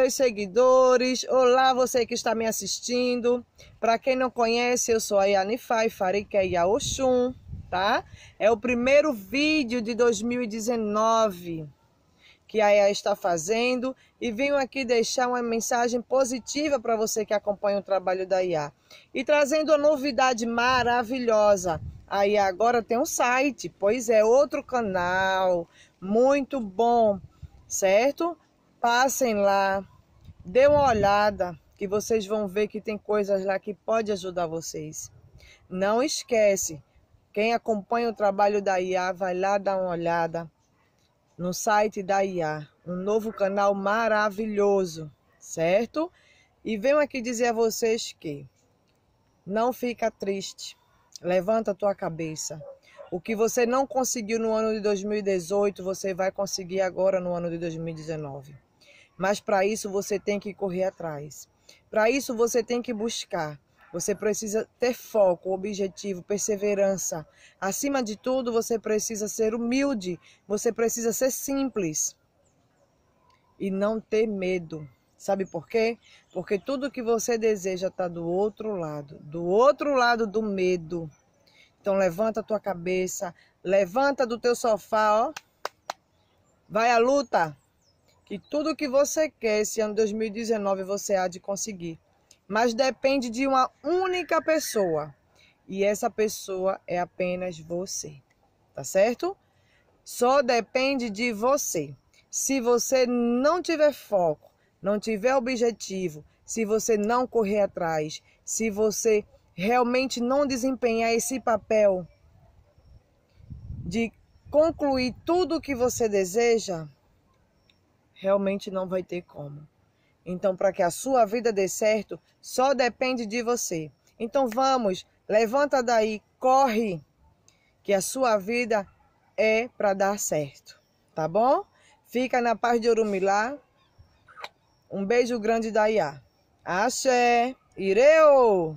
meus seguidores. Olá, você que está me assistindo. Para quem não conhece, eu sou a Yanifai Farikeia Oxum, tá? É o primeiro vídeo de 2019 que a EA está fazendo e venho aqui deixar uma mensagem positiva para você que acompanha o trabalho da IA. E trazendo a novidade maravilhosa. A IA agora tem um site, pois é outro canal muito bom, certo? Passem lá, dê uma olhada, que vocês vão ver que tem coisas lá que pode ajudar vocês. Não esquece, quem acompanha o trabalho da IA, vai lá dar uma olhada no site da IA, um novo canal maravilhoso, certo? E venho aqui dizer a vocês que não fica triste, levanta a tua cabeça. O que você não conseguiu no ano de 2018, você vai conseguir agora no ano de 2019. Mas para isso você tem que correr atrás. Para isso você tem que buscar. Você precisa ter foco, objetivo, perseverança. Acima de tudo, você precisa ser humilde, você precisa ser simples e não ter medo. Sabe por quê? Porque tudo que você deseja está do outro lado, do outro lado do medo. Então levanta a tua cabeça, levanta do teu sofá, ó. Vai à luta e tudo o que você quer esse ano 2019 você há de conseguir. Mas depende de uma única pessoa. E essa pessoa é apenas você. Tá certo? Só depende de você. Se você não tiver foco, não tiver objetivo, se você não correr atrás, se você realmente não desempenhar esse papel de concluir tudo o que você deseja, realmente não vai ter como. Então, para que a sua vida dê certo, só depende de você. Então, vamos, levanta daí, corre, que a sua vida é para dar certo, tá bom? Fica na paz de Orumilá. Um beijo grande da Iá. Axé, ireu!